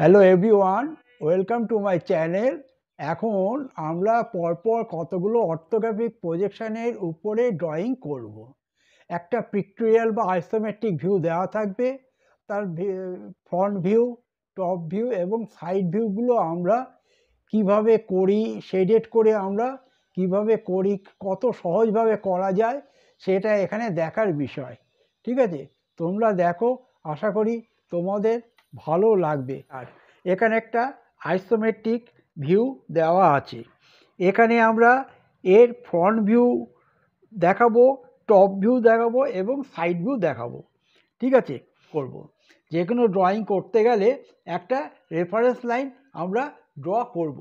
Hello everyone welcome to my channel এখন আমরা পরপর কতগুলো অর্থোগ্রাফিক প্রজেকশানের উপরে ড্রয়িং করব। একটা পিক্টোরিয়াল বা আইসোমেট্রিক ভিউ দেওয়া থাকবে তার ফ্রন্ট ভিউ টপ ভিউ এবং সাইড ভিউগুলো আমরা কিভাবে করি শেডেড করে আমরা কিভাবে করি কত সহজভাবে করা যায় সেটা এখানে দেখার বিষয় ঠিক আছে তোমরা দেখো আশা করি তোমাদের ভালো লাগবে আর এখানে একটা আইসোমেট্রিক ভিউ দেওয়া আছে এখানে আমরা এর ফ্রন্ট ভিউ দেখাবো টপ ভিউ দেখাবো এবং সাইড ভিউ দেখাবো ঠিক আছে করব। যে কোনো ড্রয়িং করতে গেলে একটা রেফারেন্স লাইন আমরা ড্র করব।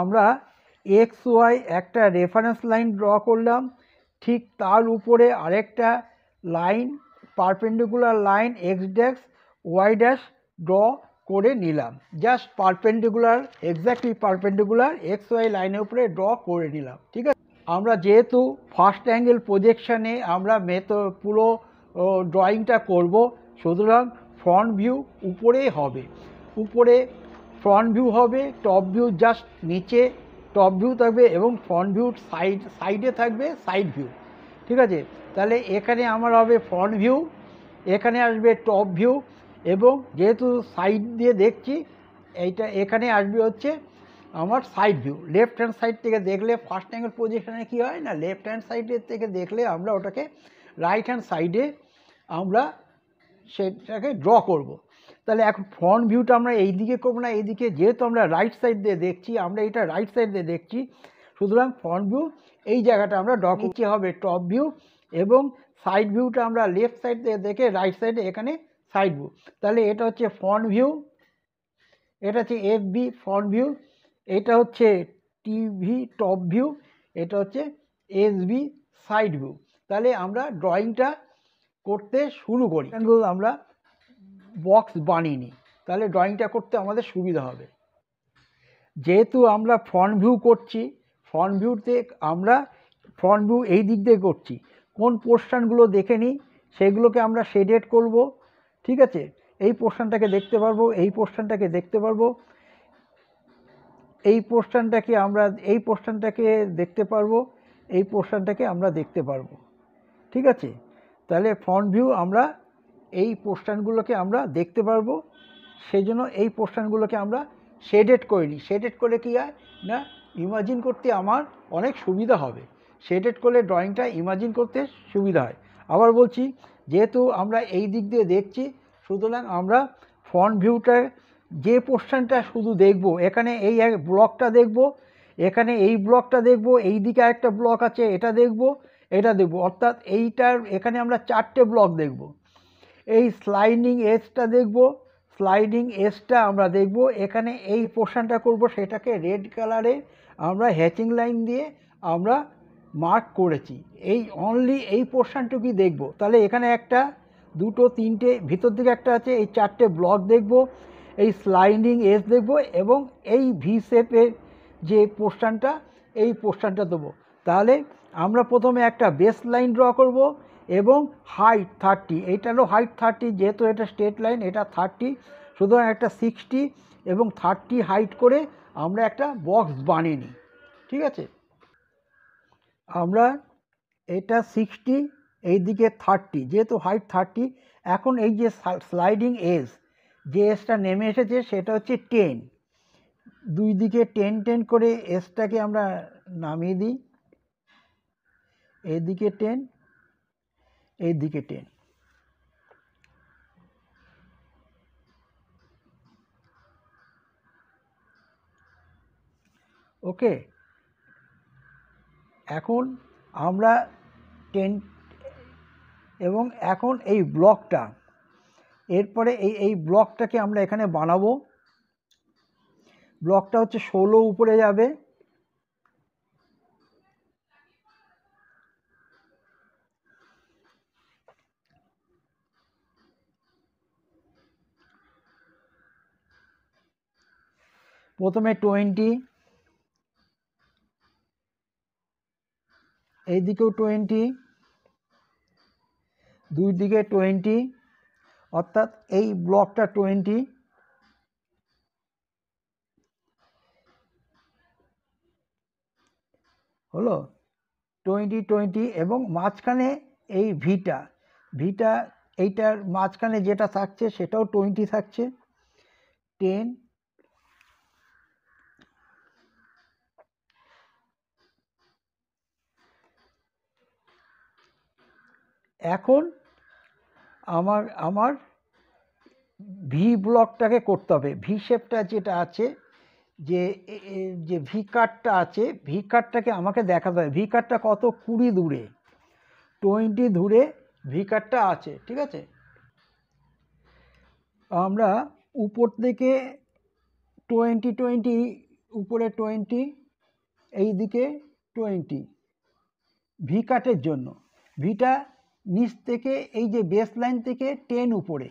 আমরা এক্স ওয়াই একটা রেফারেন্স লাইন ড্র করলাম ঠিক তার উপরে আরেকটা line perpendicular line X dash Y dash draw করে নিলাম just perpendicular exactly perpendicular X Y লাইনের উপরে ড্র করে নিলাম ঠিক আছে আমরা যেহেতু ফার্স্ট অ্যাঙ্গেল প্রজেকশানে আমরা মেথ পুরো ড্রয়িংটা করব সুতরাং ফ্রন্ট ভিউ উপরেই হবে উপরে ফ্রন্ট ভিউ হবে টপ ভিউ জাস্ট নিচে টপ ভিউ থাকবে এবং ফ্রন্ট ভিউ সাইড সাইডে থাকবে সাইড ভিউ ঠিক আছে তাহলে এখানে আমার হবে ফ্রন্ট ভিউ এখানে আসবে টপ ভিউ এবং যেহেতু সাইড দিয়ে দেখছি এইটা এখানে আসবে হচ্ছে আমার side view left hand side থেকে দেখলে ফার্স্ট অ্যাঙ্গেল পজিশনে কি হয় না লেফট হ্যান্ড সাইডের থেকে দেখলে আমরা ওটাকে রাইট হ্যান্ড সাইডে আমরা সেটাকে ড্র করব। তাহলে এখন ফ্রন্ট ভিউটা আমরা এই দিকে করবো না এইদিকে যেহেতু আমরা রাইট সাইড দিয়ে দেখছি আমরা এটা রাইট সাইড দিয়ে দেখছি সুতরাং ফ্রন্ট ভিউ এই জায়গাটা আমরা ড্র করছি হবে টপ ভিউ এবং সাইড ভিউটা আমরা লেফট সাইড থেকে দেখে রাইট সাইডে এখানে সাইড ভিউ তাহলে এটা হচ্ছে ফ্রন্ট ভিউ এটা হচ্ছে এফ বি ফ্রন্ট ভিউ এটা হচ্ছে টিভি টপ ভিউ এটা হচ্ছে এস বি সাইড ভিউ তাহলে আমরা ড্রয়িংটা করতে শুরু করি আমরা বক্স বানিয়ে নিই তাহলে ড্রয়িংটা করতে আমাদের সুবিধা হবে যেহেতু আমরা ফ্রন্ট ভিউ করছি ফ্রন্ট ভিউতে আমরা ফ্রন্ট ভিউ এই দিক দিয়ে করছি কোন পোর্শানগুলো দেখে নিই সেগুলোকে আমরা শেডেড করব ঠিক আছে এই পোর্শানটাকে দেখতে পারবো এই পোর্শানটাকে দেখতে পারবো এই পোর্শানটাকে আমরা এই পোর্শানটাকে দেখতে পারবো এই পোর্শানটাকে আমরা দেখতে পারবো ঠিক আছে তাহলে ফ্রন্ট ভিউ আমরা এই পোর্শানগুলোকে আমরা দেখতে পারবো সেই জন্য এই পোর্শানগুলোকে আমরা শেডেড করে নিই শেডেড করে কী হয় না ইমাজিন করতে আমার অনেক সুবিধা হবে শেডেড করলে ড্রয়িংটা ইমাজিন করতে সুবিধা হয় আবার বলছি যেহেতু আমরা এই দিক দিয়ে দেখছি সুতরাং আমরা ফ্রন্ট ভিউটার যে পোর্শনটা শুধু দেখব এখানে এই এক ব্লকটা দেখব এখানে এই ব্লকটা দেখব এই দিকে একটা ব্লক আছে এটা দেখব এটা দেখব অর্থাৎ এইটার এখানে আমরা চারটে ব্লক দেখব এই স্লাইডিং এজটা দেখব স্লাইডিং এজটা আমরা দেখব এখানে এই পোর্শনটা করব সেটাকে রেড কালারে আমরা হ্যাচিং লাইন দিয়ে আমরা মার্ক করেছি এই অনলি এই পোর্শানটুকুই দেখব তাহলে এখানে একটা দুটো তিনটে ভিতর দিকে একটা আছে এই চারটে ব্লক দেখব এই স্লাইডিং এস দেখব এবং এই ভি শেপের যে পোর্শানটা এই পোর্শানটা দেবো তাহলে আমরা প্রথমে একটা বেস লাইন ড্র করব এবং হাইট থার্টি এইটারও হাইট থার্টি যেহেতু এটা স্টেট লাইন এটা থার্টি সুতরাং একটা সিক্সটি এবং থার্টি হাইট করে আমরা একটা বক্স বানিয়ে নিই ঠিক আছে আমরা এটা সিক্সটি এই দিকে থার্টি যেহেতু হাইট থার্টি এখন এই যে স্লাইডিং এজ যে এজটা নেমে এসেছে সেটা হচ্ছে টেন দুই দিকে টেন টেন করে এজটাকে আমরা নামিয়ে দিই এদিকে টেন এদিকে টেন ওকে এখন আমরা টেন এবং এখন এই ব্লকটা এরপরে এই এই ব্লকটাকে আমরা এখানে বানাবো ব্লকটা হচ্ছে ষোলো উপরে যাবে প্রথমে টোয়েন্টি এই দিকেও টোয়েন্টি দুই দিকে টোয়েন্টি অর্থাৎ এই ব্লকটা টোয়েন্টি হলো টোয়েন্টি টোয়েন্টি এবং মাঝখানে এই ভিটা ভিটা এইটার মাঝখানে যেটা থাকছে সেটাও টোয়েন্টি থাকছে টেন এখন আমার আমার ভি ব্লকটাকে করতে হবে ভি শেপটা যেটা আছে যে যে ভি কার্ডটা আছে ভি কার্ডটাকে আমাকে দেখাতে হবে ভি কার্ডটা কত কুড়ি দূরে টোয়েন্টি দূরে ভি কার্ডটা আছে ঠিক আছে আমরা উপর থেকে টোয়েন্টি টোয়েন্টি উপরে টোয়েন্টি এই দিকে টোয়েন্টি ভি কাটের জন্য ভিটা নিচ থেকে এই যে বেস লাইন থেকে টেন উপরে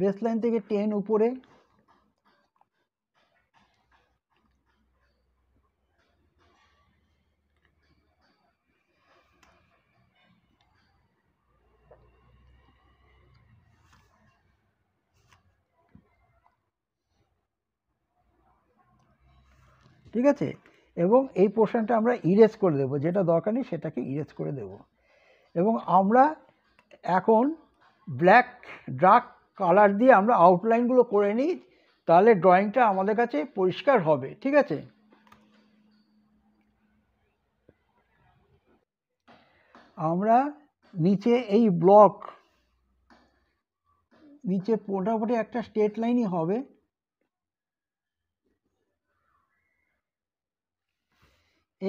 বেস লাইন থেকে টেন উপরে ঠিক আছে এবং এই পোর্শনটা আমরা ইরেজ করে দেব যেটা দরকার নেই সেটাকে ইরেজ করে দেবো এবং আমরা এখন ব্ল্যাক ডার্ক কালার দিয়ে আমরা আউটলাইনগুলো করে নিই তাহলে ড্রয়িংটা আমাদের কাছে পরিষ্কার হবে ঠিক আছে আমরা নিচে এই ব্লক নিচে মোটামুটি একটা স্টেট লাইনই হবে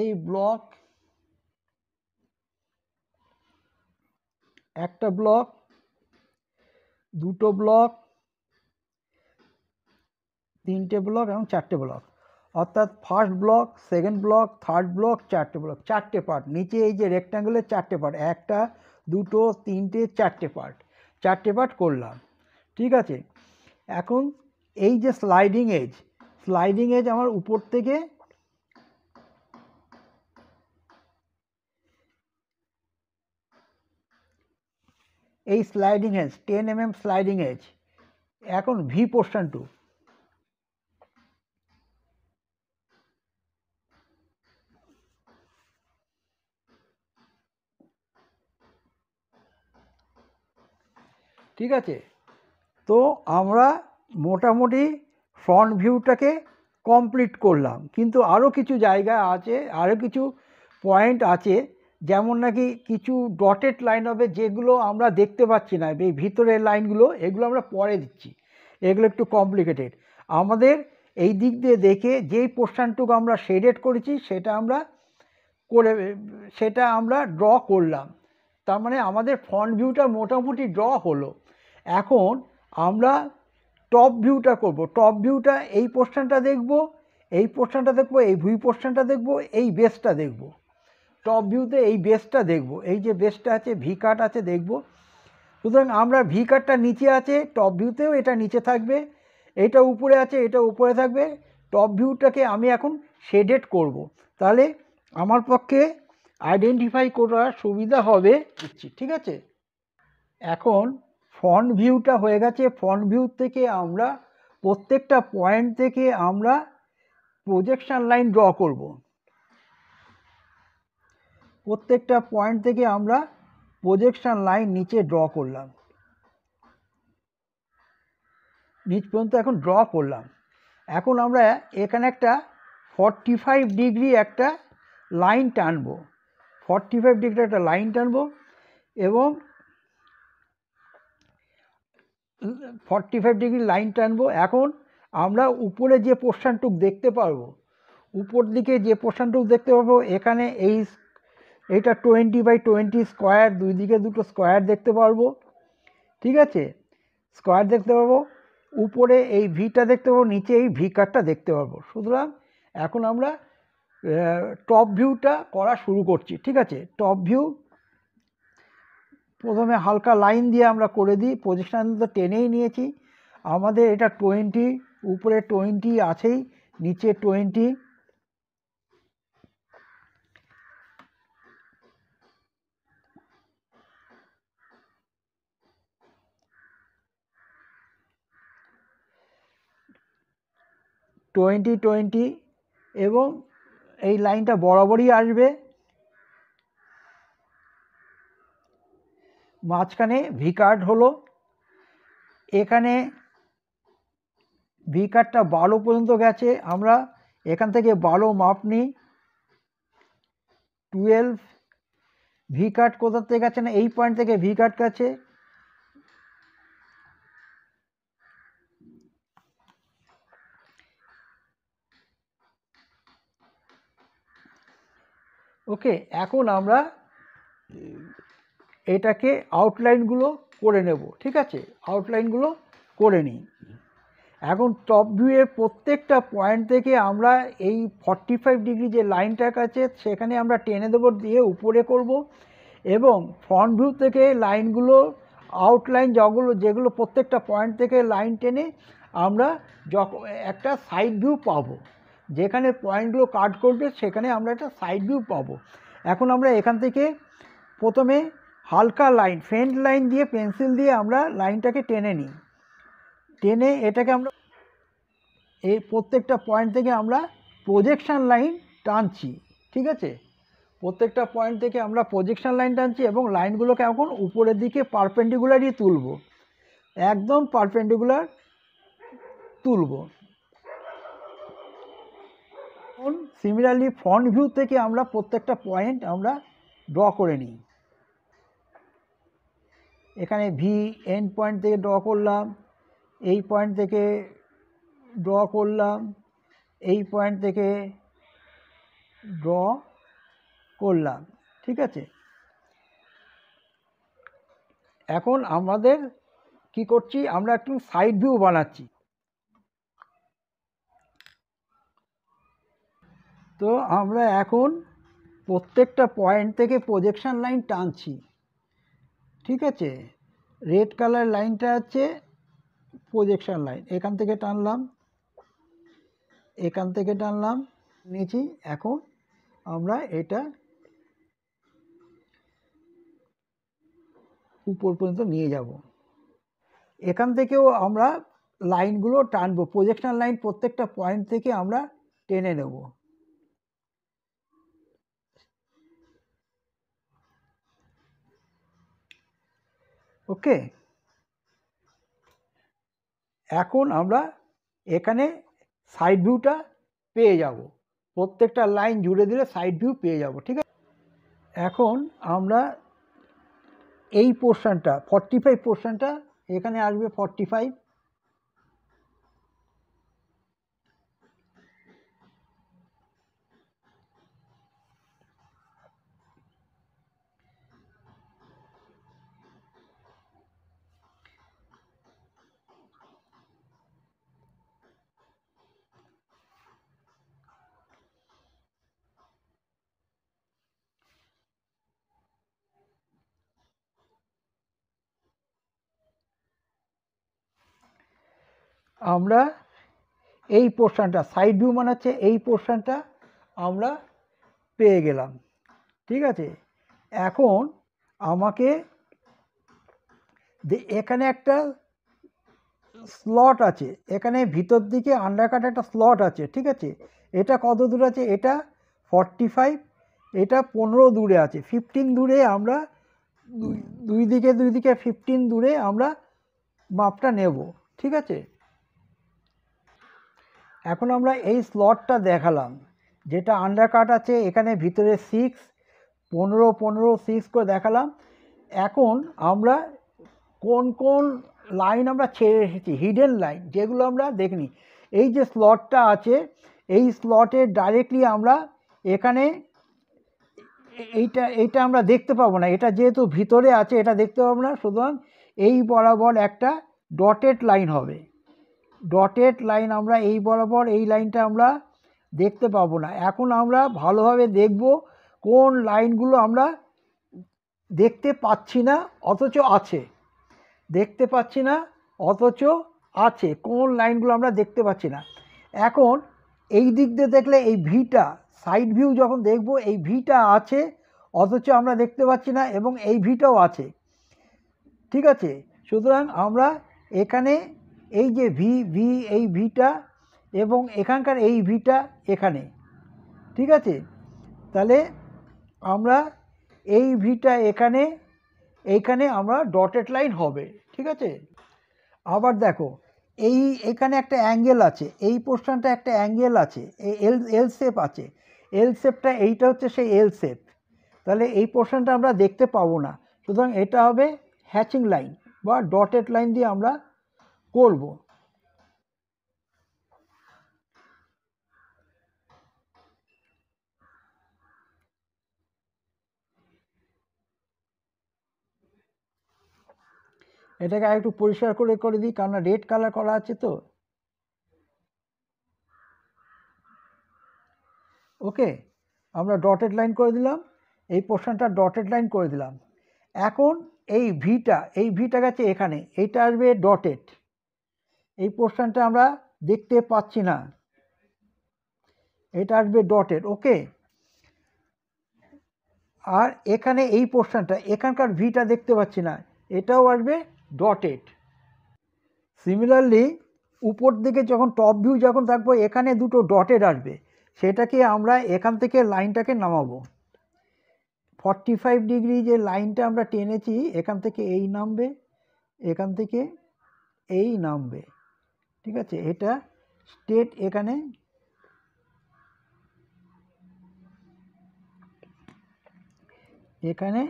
এই ব্লক একটা ব্লক দুটো ব্লক তিনটে ব্লক এবং চারটে ব্লক অর্থাৎ first block second block third block চারটে ব্লক চারটে পার্ট নিচে এই যে রেক্ট্যাঙ্গেলের চারটে পার্ট একটা দুটো তিনটে চারটে পার্ট চারটে পার্ট করলাম ঠিক আছে এখন এই যে স্লাইডিং এজ স্লাইডিং এজ আমার উপর থেকে এই sliding edge ten M M sliding edge এখন ভি পোর্শন টু ঠিক আছে তো আমরা মোটামুটি ফ্রন্ট ভিউটাকে কমপ্লিট করলাম কিন্তু আরও কিছু জায়গা আছে আরও কিছু পয়েন্ট আছে যেমন নাকি কিছু ডটেড লাইন হবে যেগুলো আমরা দেখতে পাচ্ছি না এই ভিতরের লাইনগুলো এগুলো আমরা পরে দিচ্ছি এগুলো একটু কমপ্লিকেটেড আমাদের এই দিক দিয়ে দেখে যেই পোর্শানটুকু আমরা শেডেড করেছি সেটা আমরা করে সেটা আমরা ড্র করলাম তার মানে আমাদের ফ্রন্ট ভিউটা মোটামুটি ড্র হলো এখন আমরা টপ ভিউটা করব টপ ভিউটা এই পোর্শানটা দেখব এই পোর্শানটা দেখব এই ভুই পোর্শানটা দেখব এই বেসটা দেখব টপ ভিউতে এই বেসটা দেখব এই যে বেসটা আছে ভি কাট আছে দেখব সুতরাং আমরা ভি কাটটা নিচে আছে টপ ভিউতেও এটা নিচে থাকবে এটা উপরে আছে এটা উপরে থাকবে টপ ভিউটাকে আমি এখন শেডেড করব। তাহলে আমার পক্ষে আইডেন্টিফাই করার সুবিধা হবে ঠিক আছে এখন ফ্রন্ট ভিউটা হয়ে গেছে ফ্রন্ট ভিউ থেকে আমরা প্রত্যেকটা পয়েন্ট থেকে আমরা প্রজেকশান লাইন ড্র করব প্রত্যেকটা পয়েন্ট থেকে আমরা প্রজেকশন লাইন নিচে ড্র করলাম নিচ পর্যন্ত এখন ড্র করলাম এখন আমরা এখানে একটা ফর্টি ফাইভ ডিগ্রি একটা লাইন টানব ফর্টি ফাইভ ডিগ্রি একটা লাইন টানব এবং ফর্টি ফাইভ ডিগ্রি লাইন টানবো এখন আমরা উপরে যে পোর্শানটুক দেখতে পারবো উপর দিকে যে পোর্শানটুক দেখতে পারবো এখানে এই এটা টোয়েন্টি বাই টোয়েন্টি স্কোয়ার দুই দিকে দুটো স্কোয়ার দেখতে পারবো ঠিক আছে স্কোয়ার দেখতে পাবো উপরে এই ভিটা দেখতে পাবো নিচে এই ভি কারটা দেখতে পাবো সুতরাং এখন আমরা টপ ভিউটা করা শুরু করছি ঠিক আছে টপ ভিউ প্রথমে হালকা লাইন দিয়ে আমরা করে দিই পজিশান তো টেনেই নিয়েছি আমাদের এটা টোয়েন্টি উপরে টোয়েন্টি আছেই নিচে টোয়েন্টি টোয়েন্টি টোয়েন্টি এবং এই লাইনটা বরাবরই আসবে মাঝখানে ভি কার্ড হলো এখানে ভি কার্ডটা বারো পর্যন্ত গেছে আমরা এখান থেকে বারো মাপ নিই টুয়েলভ ভি কার্ড কোথার থেকে গেছে না এই পয়েন্ট থেকে ভি কার্ড গেছে ওকে এখন আমরা এটাকে আউটলাইনগুলো করে নেব ঠিক আছে আউটলাইনগুলো করে নিই এখন টপ ভিউয়ের প্রত্যেকটা পয়েন্ট থেকে আমরা এই ফর্টি ফাইভ ডিগ্রি যে লাইনটা আছে সেখানে আমরা টেনে দেবো দিয়ে উপরে করব এবং ফ্রন্ট ভিউ থেকে লাইনগুলো আউটলাইন যগুলো যেগুলো প্রত্যেকটা পয়েন্ট থেকে লাইন টেনে আমরা যখন একটা সাইড ভিউ পাবো যেখানে পয়েন্টগুলো কাট করবে সেখানে আমরা একটা সাইড ভিউ পাবো এখন আমরা এখান থেকে প্রথমে হালকা লাইন ফেন্ট লাইন দিয়ে পেন্সিল দিয়ে আমরা লাইনটাকে টেনে নিই টেনে এটাকে আমরা এই প্রত্যেকটা পয়েন্ট থেকে আমরা প্রজেকশান লাইন টানছি ঠিক আছে প্রত্যেকটা পয়েন্ট থেকে আমরা প্রজেকশান লাইন টানছি এবং লাইনগুলোকে এখন উপরের দিকে পারপেন্ডিকুলারই তুলব একদম পারপেন্ডিকুলার তুলব এখন সিমিলারলি ফ্রন্ট ভিউ থেকে আমরা প্রত্যেকটা পয়েন্ট আমরা ড্র করে নিই এখানে ভি এন পয়েন্ট থেকে ড্র করলাম এই পয়েন্ট থেকে ড্র করলাম এই পয়েন্ট থেকে ড্র করলাম ঠিক আছে এখন আমাদের কি করছি আমরা একটু সাইড ভিউ বানাচ্ছি তো আমরা এখন প্রত্যেকটা পয়েন্ট থেকে প্রজেকশান লাইন টানছি ঠিক আছে রেড কালার লাইনটা হচ্ছে প্রজেকশান লাইন এখান থেকে টানলাম এখান থেকে টানলাম নিয়েছি এখন আমরা এটা উপর পর্যন্ত নিয়ে যাব এখান থেকেও আমরা লাইনগুলো টানবো প্রজেকশান লাইন প্রত্যেকটা পয়েন্ট থেকে আমরা টেনে নেবো ওকে এখন আমরা এখানে সাইড ভিউটা পেয়ে যাব প্রত্যেকটা লাইন জুড়ে দিলে সাইড ভিউ পেয়ে যাব ঠিক আছে এখন আমরা এই পোর্শানটা ফর্টি ফাইভ পোর্শানটা এখানে আসবে ফর্টি ফাইভ আমরা এই পোর্শনটা সাইড ভিউ মানে হচ্ছে এই পোর্শনটা আমরা পেয়ে গেলাম ঠিক আছে এখন আমাকে যে এখানে একটা স্লট আছে এখানে ভিতর দিকে আন্ডারকাট একটা স্লট আছে ঠিক আছে এটা কত দূর আছে এটা ফর্টি ফাইভ এটা পনেরো দূরে আছে ফিফটিন দূরে আমরা দুই দিকে দুই দিকে ফিফটিন দূরে আমরা মাপটা নেব ঠিক আছে এখন আমরা এই স্লটটা দেখালাম যেটা আন্ডারকাট আছে এখানে ভিতরে সিক্স পনেরো পনেরো সিক্স করে দেখালাম এখন আমরা কোন কোন লাইন আমরা ছেড়ে এসেছি হিডেন লাইন যেগুলো আমরা দেখিনি এই যে স্লটটা আছে এই স্লটে ডাইরেক্টলি আমরা এখানে এইটা এইটা আমরা দেখতে পাবো না এটা যেহেতু ভিতরে আছে এটা দেখতে পাবো না সুতরাং এই বরাবর একটা ডটেড লাইন হবে ডটেড লাইন আমরা এই বরাবর এই লাইনটা আমরা দেখতে পাবো না এখন আমরা ভালোভাবে দেখব কোন লাইনগুলো আমরা দেখতে পাচ্ছি না অথচ আছে দেখতে পাচ্ছি না অথচ আছে কোন লাইনগুলো আমরা দেখতে পাচ্ছি না এখন এই দিক দিয়ে দেখলে এই ভিটা সাইড ভিউ যখন দেখব এই ভিটা আছে অথচ আমরা দেখতে পাচ্ছি না এবং এই ভিটাও আছে ঠিক আছে সুতরাং আমরা এখানে এই যে ভি ভি এই ভিটা এবং এখানকার এই ভিটা এখানে ঠিক আছে তাহলে আমরা এই ভিটা এখানে এইখানে আমরা ডটেড লাইন হবে ঠিক আছে আবার দেখো এই এখানে একটা অ্যাঙ্গেল আছে এই পোর্শনটা একটা অ্যাঙ্গেল আছে এই এল এল সেপ আছে এল সেপটা এইটা হচ্ছে সেই এল সেপ তাহলে এই পোর্শনটা আমরা দেখতে পাবো না সুতরাং এটা হবে হ্যাচিং লাইন বা ডটেড লাইন দিয়ে আমরা করব এটাকে আরেকটু পরিষ্কার করে করে দিই কারণ রেড কালার করা আছে তো ওকে আমরা ডটেড লাইন করে দিলাম এই পোর্শনটা ডটেড লাইন করে দিলাম এখন এই ভিটা এই ভিটা গেছে এখানে এইটা আসবে ডটেড এই পোর্শনটা আমরা দেখতে পাচ্ছি না এটা আসবে ডটের ওকে আর এখানে এই পোর্শনটা এখানকার ভিটা দেখতে পাচ্ছি না এটাও আসবে ডটেড সিমিলারলি উপর দিকে যখন টপ ভিউ যখন থাকবো এখানে দুটো ডটেড আসবে সেটাকে আমরা এখান থেকে লাইনটাকে নামাবো ফর্টি ফাইভ ডিগ্রি যে লাইনটা আমরা টেনেছি এখান থেকে এই নামবে এখান থেকে এই নামবে ঠিক আছে এটা স্টেট এখানে এখানে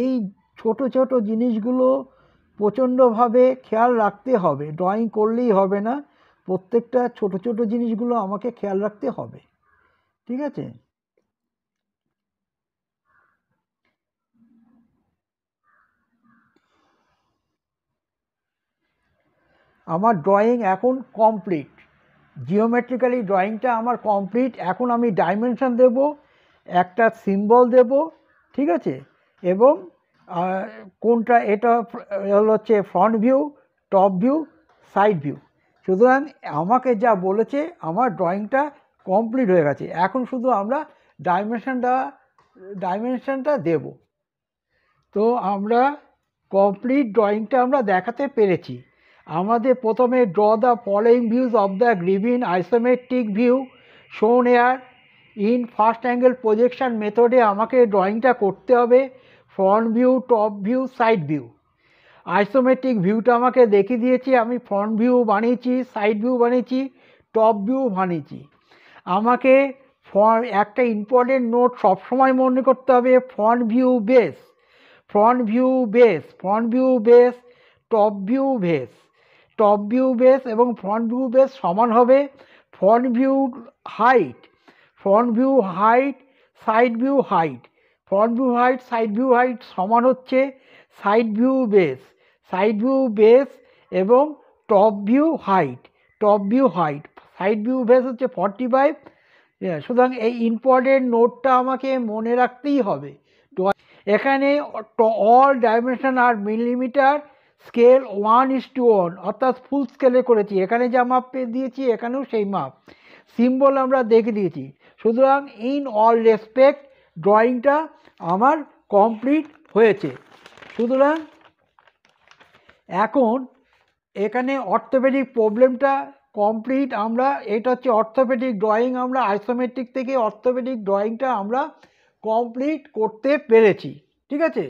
এই ছোট ছোট জিনিসগুলো প্রচণ্ডভাবে খেয়াল রাখতে হবে ড্রয়িং করলেই হবে না প্রত্যেকটা ছোট ছোট জিনিসগুলো আমাকে খেয়াল রাখতে হবে ঠিক আছে আমার ড্রয়িং এখন কমপ্লিট জিওমেট্রিক্যালি ড্রয়িংটা আমার কমপ্লিট এখন আমি ডাইমেনশান দেব একটা সিম্বল দেব ঠিক আছে এবং কোনটা এটা হলো হচ্ছে front view top view side view সুতরাং আমাকে যা বলেছে আমার ড্রয়িংটা কমপ্লিট হয়ে গেছে এখন শুধু আমরা ডাইমেনশানটা ডাইমেনশানটা দেব তো আমরা কমপ্লিট ড্রয়িংটা আমরা দেখাতে পেরেছি আমাদের প্রথমে draw the following views of the given isometric view shown are in first angle projection মেথডে আমাকে ড্রয়িংটা করতে হবে front view top view side view isometric ভিউটা আমাকে দেখিয়ে দিয়েছি আমি ফ্রন্ট ভিউ বানিয়েছি সাইড ভিউ বানিয়েছি টপ ভিউ বানিয়েছি আমাকে ফ্রন্ট একটা ইম্পর্টেন্ট নোট সবসময় মনে করতে হবে front view base front view base front view base top view base top view base এবং ফ্রন্ট ভিউ বেস সমান হবে front view height front view height side view height front view height side view height সমান হচ্ছে side view base side view base এবং top view height top view height side view base হচ্ছে forty five সুতরাং এই important নোটটা আমাকে মনে রাখতেই হবে এখানে অল ডাইমেনশন আর millimeter scale one is to one অর্থাৎ ফুল স্কেলে করেছি এখানে যা মাপ দিয়েছি এখানেও সেই মাপ সিম্বল আমরা দেখে দিয়েছি সুতরাং ইন অল রেসপেক্ট ড্রয়িংটা আমার কমপ্লিট হয়েছে সুতরাং এখন এখানে অর্থোপেডিক প্রবলেমটা কমপ্লিট আমরা এটা হচ্ছে অর্থোপেডিক ড্রয়িং আমরা আইসোমেট্রিক থেকে অর্থোপেডিক ড্রয়িংটা আমরা কমপ্লিট করতে পেরেছি ঠিক আছে